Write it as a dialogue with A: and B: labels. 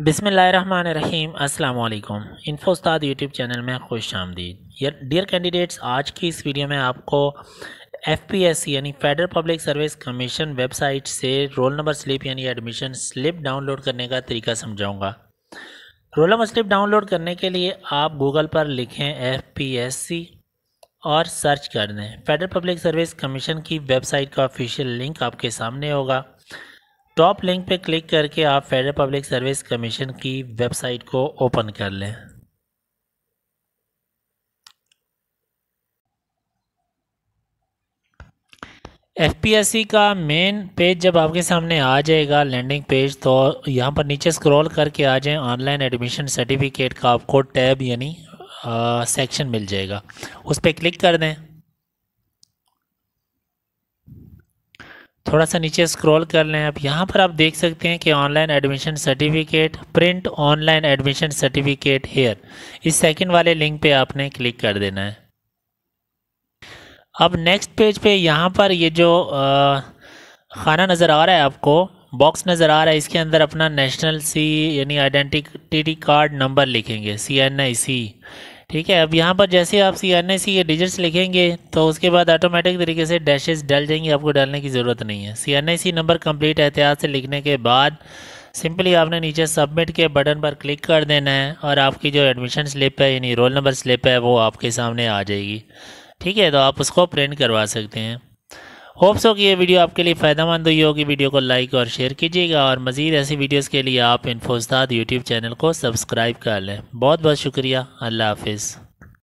A: बिसमीम अल्लाम उस्ताद यूट्यूब चैनल में खुश आमदीद डियर कैंडिडेट्स आज की इस वीडियो में आपको एफ पी एस सी यानी federal public service commission website से रोल नंबर स्लिप यानी एडमिशन स्लिप डाउनलोड करने का तरीका समझाऊंगा रोल नंबर स्लिप डाउनलोड करने के लिए आप गूगल पर लिखें एफ पी एस सी और सर्च कर दें फेडरल पब्लिक सर्विस कमीशन की वेबसाइट का ऑफिशियल लिंक आपके सामने होगा टॉप लिंक पर क्लिक करके आप फेडरल पब्लिक सर्विस कमीशन की वेबसाइट को ओपन कर लें एफ का मेन पेज जब आपके सामने आ जाएगा लैंडिंग पेज तो यहाँ पर नीचे स्क्रॉल करके आ जाए ऑनलाइन एडमिशन सर्टिफिकेट का आपको टैब यानी सेक्शन मिल जाएगा उस पर क्लिक कर दें थोड़ा सा नीचे स्क्रॉल कर लें आप यहाँ पर आप देख सकते हैं कि online admission certificate print online admission certificate here इस सेकंड वाले लिंक पे आपने क्लिक कर देना है अब नेक्स्ट पेज पे यहाँ पर ये जो आ, खाना नज़र आ रहा है आपको बॉक्स नज़र आ रहा है इसके अंदर अपना नेशनल सी यानी आइडेंटिटी कार्ड नंबर लिखेंगे सी एन आई सी ठीक है अब यहाँ पर जैसे आप सी आई सी के डिजिट्स लिखेंगे तो उसके बाद ऑटोमेटिक तरीके से डैशेज डल जाएंगे आपको डालने की ज़रूरत नहीं है सी आई सी नंबर कंप्लीट एहतियात से लिखने के बाद सिंपली आपने नीचे सबमिट के बटन पर क्लिक कर देना है और आपकी जो एडमिशन स्लिप है यानी रोल नंबर स्लिप है वो आपके सामने आ जाएगी ठीक है तो आप उसको प्रिंट करवा सकते हैं होप्स हो कि ये वीडियो आपके लिए फ़ायदा मंद हुई होगी वीडियो को लाइक और शेयर कीजिएगा और मज़ीद ऐसी वीडियोज़ के लिए आप इन्फोस्ताद यूट्यूब चैनल को सब्सक्राइब कर लें बहुत बहुत शुक्रिया अल्लाह हाफिज़